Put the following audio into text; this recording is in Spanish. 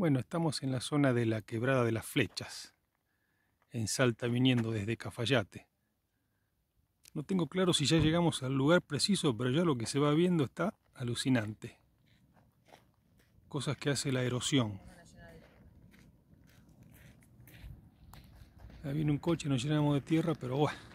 Bueno, estamos en la zona de la Quebrada de las Flechas, en Salta viniendo desde Cafayate. No tengo claro si ya llegamos al lugar preciso, pero ya lo que se va viendo está alucinante. Cosas que hace la erosión. Ahí viene un coche, nos llenamos de tierra, pero bueno.